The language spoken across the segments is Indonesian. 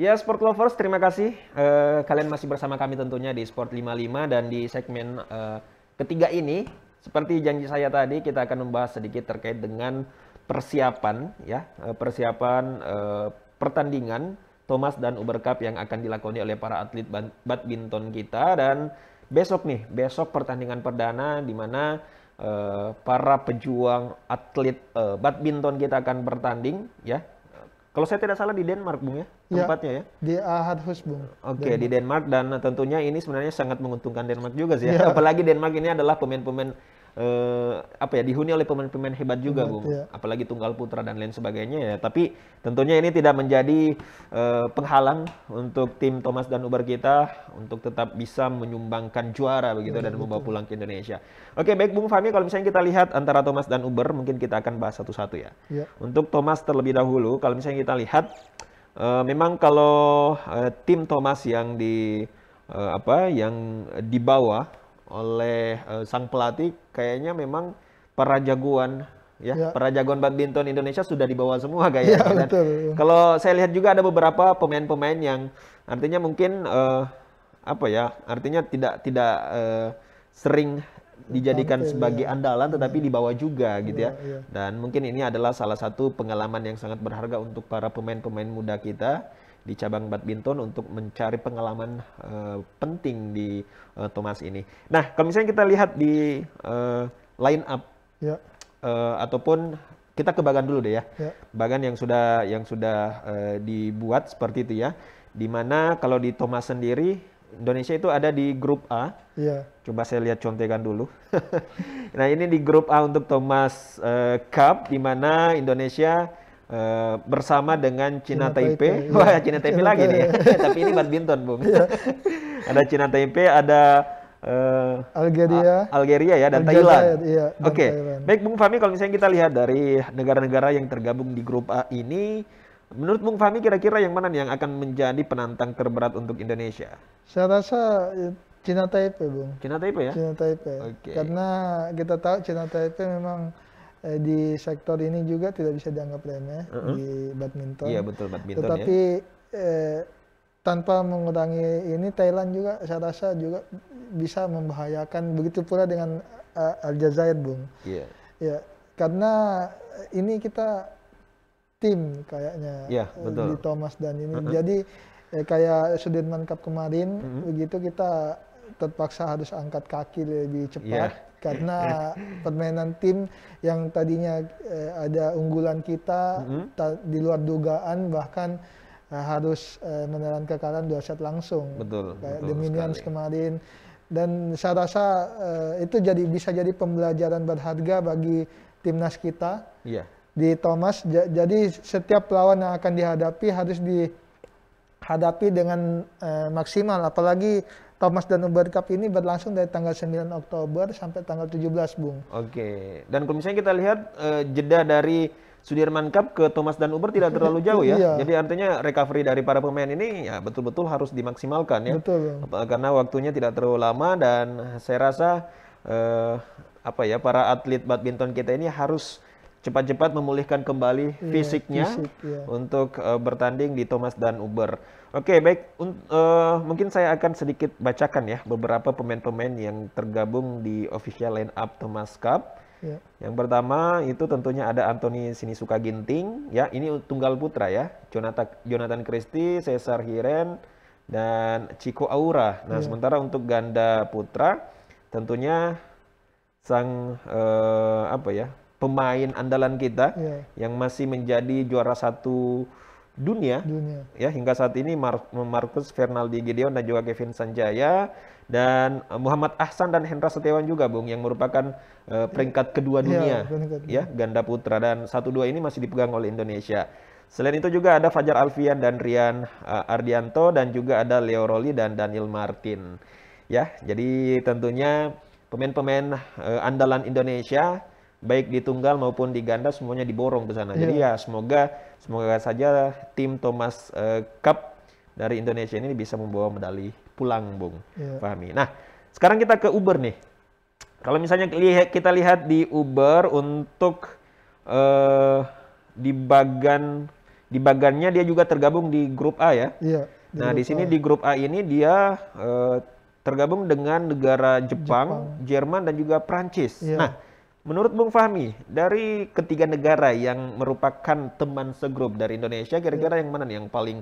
Ya, Sport Lovers, terima kasih. Uh, kalian masih bersama kami tentunya di Sport 55 dan di segmen uh, ketiga ini, seperti janji saya tadi, kita akan membahas sedikit terkait dengan persiapan, ya, eh, persiapan uh, pertandingan Thomas dan Uber Cup yang akan dilakoni oleh para atlet badminton kita dan besok nih, besok pertandingan perdana di mana uh, para pejuang atlet uh, badminton kita akan bertanding, ya. Kalau saya tidak salah di Denmark, Bung ya. Iya, tempatnya ya? Di Ahad Husbung. Oke, okay, di Denmark dan tentunya ini sebenarnya sangat menguntungkan Denmark juga sih ya. ya. Apalagi Denmark ini adalah pemain-pemain eh, apa ya dihuni oleh pemain-pemain hebat juga, Bung. Ya. Apalagi tunggal putra dan lain sebagainya ya. Tapi tentunya ini tidak menjadi eh, penghalang untuk tim Thomas dan Uber kita untuk tetap bisa menyumbangkan juara begitu ya, dan betul. membawa pulang ke Indonesia. Oke, baik Bung Fami. kalau misalnya kita lihat antara Thomas dan Uber mungkin kita akan bahas satu-satu ya. ya. Untuk Thomas terlebih dahulu kalau misalnya kita lihat uh, memang kalau uh, tim Thomas yang di uh, apa yang dibawa oleh uh, sang pelatih kayaknya memang para jagoan ya, ya. para jagoan badminton Indonesia sudah dibawa semua kayaknya. Ya, ya. Kalau saya lihat juga ada beberapa pemain-pemain yang artinya mungkin uh, apa ya? Artinya tidak tidak uh, sering Iya, dijadikan Tampil, sebagai ya. andalan tetapi iya. dibawa juga gitu ya. ya. Dan mungkin ini adalah salah satu pengalaman yang sangat berharga untuk para pemain-pemain muda kita di cabang badminton untuk mencari pengalaman uh, penting di uh, Thomas ini. Nah, kalau misalnya kita lihat di uh, line up ya. uh, ataupun kita ke bagan dulu deh ya. ya. Bagan yang sudah yang sudah uh, dibuat seperti itu ya. Dimana kalau di Thomas sendiri Indonesia itu ada di grup A. Iya. Coba saya lihat contekan dulu. nah, ini di grup A untuk Thomas uh, Cup di mana Indonesia uh, bersama dengan Cina, Cina Taipei. Taipei. Wah, iya. Cina Taipei Cina lagi nih. Tapi ini badminton, Bung. Iya. ada Cina Taipei, ada Uh, Algeria, Algeria ya dan Algeria, Thailand. Iya, Oke, okay. baik Bung Fami kalau misalnya kita lihat dari negara-negara yang tergabung di grup A ini, Menurut Bung Fahmi kira-kira yang mana nih yang akan menjadi penantang terberat untuk Indonesia? Saya rasa eh, Cina Taipei, Bung. Cina Taipei ya? Cina Taipei. Okay. Karena kita tahu Cina Taipei memang eh, di sektor ini juga tidak bisa dianggap remeh uh -huh. di badminton. Iya, betul badminton ya. Tetapi ya. eh, tanpa mengurangi ini Thailand juga saya rasa juga bisa membahayakan begitu pula dengan uh, eh, Aljazair, Bung. Iya. Yeah. Ya, karena ini kita tim kayaknya ya, betul. di Thomas dan ini. Uh -huh. Jadi eh, kayak Sudirman Cup kemarin uh -huh. begitu kita terpaksa harus angkat kaki lebih cepat yeah. karena permainan tim yang tadinya eh, ada unggulan kita mm-hmm. di luar dugaan bahkan eh, harus eh, menelan kekalahan dua set langsung. Betul. Kayak betul Dominions sekali. kemarin dan saya rasa eh, itu jadi bisa jadi pembelajaran berharga bagi timnas kita. Yeah di Thomas. Jadi setiap lawan yang akan dihadapi harus dihadapi dengan eh, maksimal. Apalagi Thomas dan Uber Cup ini berlangsung dari tanggal 9 Oktober sampai tanggal 17, Bung. Oke. Dan kalau misalnya kita lihat eh, jeda dari Sudirman Cup ke Thomas dan Uber tidak terlalu jauh ya. Iya. Jadi artinya recovery dari para pemain ini ya betul-betul harus dimaksimalkan ya. Betul. Karena waktunya tidak terlalu lama dan saya rasa eh, apa ya para atlet badminton kita ini harus cepat-cepat memulihkan kembali yeah, fisiknya fisik, yeah. untuk uh, bertanding di Thomas dan Uber. Oke, okay, baik. Uh, mungkin saya akan sedikit bacakan ya beberapa pemain-pemain yang tergabung di official line up Thomas Cup. Yeah. Yang pertama itu tentunya ada Anthony Sinisuka Ginting, ya ini tunggal putra ya, Jonathan Jonathan Christie, Cesar Hiren, dan Chico Aura. Nah yeah. sementara untuk ganda putra tentunya sang uh, apa ya pemain andalan kita yeah. yang masih menjadi juara satu dunia, dunia. ya hingga saat ini Mar Marcus Fernaldi Gideon dan juga Kevin Sanjaya dan eh, Muhammad Ahsan dan Hendra Setiawan juga Bung yang merupakan uh, peringkat kedua ya, dunia yeah, peringkat ya ganda putra dan satu dua ini masih dipegang oleh Indonesia. Selain itu juga ada Fajar Alfian dan Rian uh, Ardianto dan juga ada Leo Roli dan Daniel Martin. Ya, jadi tentunya pemain-pemain andalan Indonesia baik di tunggal maupun di ganda semuanya diborong ke sana. Yeah. Jadi iya. ya semoga semoga saja tim Thomas uh, Cup dari Indonesia ini bisa membawa medali pulang, Bung yeah. Fahmi. Nah, sekarang kita ke Uber nih. Kalau misalnya kita lihat di Uber untuk uh, di bagan di bagannya dia juga tergabung di grup A ya. Iya. Di nah, di sini A. di grup A ini dia uh, tergabung dengan negara Jepang, Jepang, Jerman dan juga Perancis iya. Nah, Menurut Bung Fahmi, dari ketiga negara yang merupakan teman segrup dari Indonesia, kira-kira iya. yang mana nih yang paling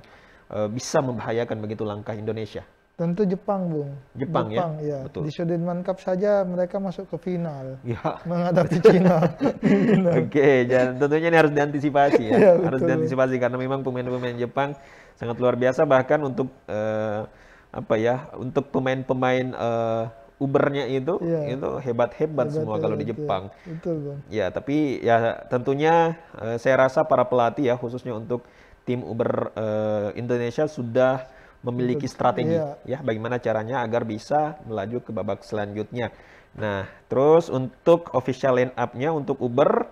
uh, bisa membahayakan begitu langkah Indonesia? Tentu Jepang, Bung. Jepang, ya? Jepang ya? ya. Betul. Di Sudirman Cup saja mereka masuk ke final. Ya. Menghadapi Cina. Oke, okay, dan tentunya ini harus diantisipasi ya. ya harus diantisipasi karena memang pemain-pemain Jepang sangat luar biasa bahkan untuk uh, apa ya, untuk pemain-pemain uh, Ubernya itu yeah. itu hebat-hebat semua kalau iya, di iya. Jepang. Ya, betul, bang. ya tapi ya tentunya uh, saya rasa para pelatih ya khususnya untuk tim Uber uh, Indonesia sudah memiliki betul, strategi ya. ya bagaimana caranya agar bisa melaju ke babak selanjutnya. Nah, terus untuk official line up-nya untuk Uber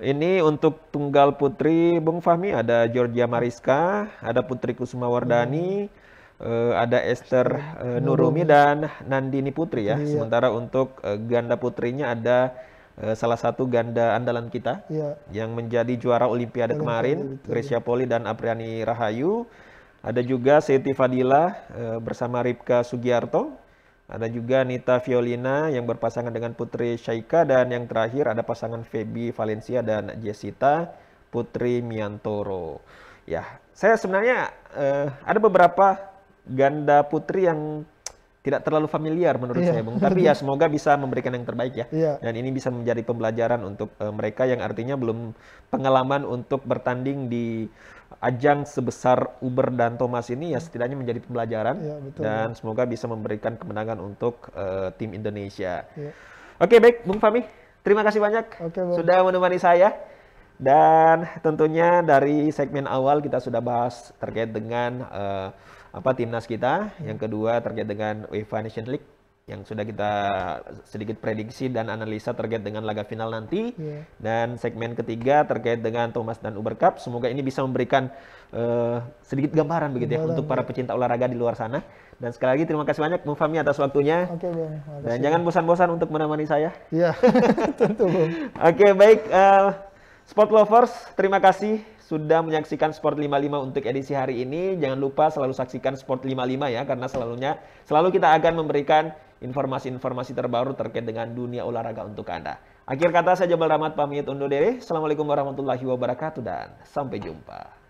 ini untuk tunggal putri Bung Fahmi ada Georgia Mariska, ada Putri Kusuma Wardani, hmm uh, ada Esther uh, Nurumi dan Nandini Putri ya. Iya. Sementara untuk uh, ganda putrinya ada uh, salah satu ganda andalan kita iya. yang menjadi juara Olimpiade, Olimpiade kemarin, Olimpiade. Grecia Poli dan Apriani Rahayu. Ada juga Siti Fadila uh, bersama Ripka Sugiarto. Ada juga Nita Violina yang berpasangan dengan Putri Syaika dan yang terakhir ada pasangan Feby Valencia dan Jessita Putri Miantoro. Ya, saya sebenarnya uh, ada beberapa ganda putri yang tidak terlalu familiar menurut yeah. saya Bung. Tapi ya semoga bisa memberikan yang terbaik ya. Yeah. Dan ini bisa menjadi pembelajaran untuk uh, mereka yang artinya belum pengalaman untuk bertanding di ajang sebesar Uber dan Thomas ini ya setidaknya menjadi pembelajaran yeah, betul, dan ya. semoga bisa memberikan kemenangan untuk uh, tim Indonesia. Yeah. Oke, baik Bung Fahmi, terima kasih banyak okay, sudah menemani saya. Dan tentunya dari segmen awal kita sudah bahas terkait dengan uh, apa timnas kita, yang kedua terkait dengan UEFA Nations League yang sudah kita sedikit prediksi dan analisa terkait dengan laga final nanti yeah. dan segmen ketiga terkait dengan Thomas dan Uber Cup semoga ini bisa memberikan uh, sedikit gambaran begitu ya gambaran, ya untuk para iya. pecinta olahraga di luar sana dan sekali lagi terima kasih banyak Mufami atas waktunya okay, dan jangan bosan-bosan untuk menemani saya Iya. yeah. tentu oke okay, baik uh, Sport lovers, terima kasih sudah menyaksikan Sport 55 untuk edisi hari ini. Jangan lupa selalu saksikan Sport 55 ya, karena selalunya selalu kita akan memberikan informasi-informasi terbaru terkait dengan dunia olahraga untuk Anda. Akhir kata, saya Jabal Rahmat pamit undur diri. Assalamualaikum warahmatullahi wabarakatuh dan sampai jumpa.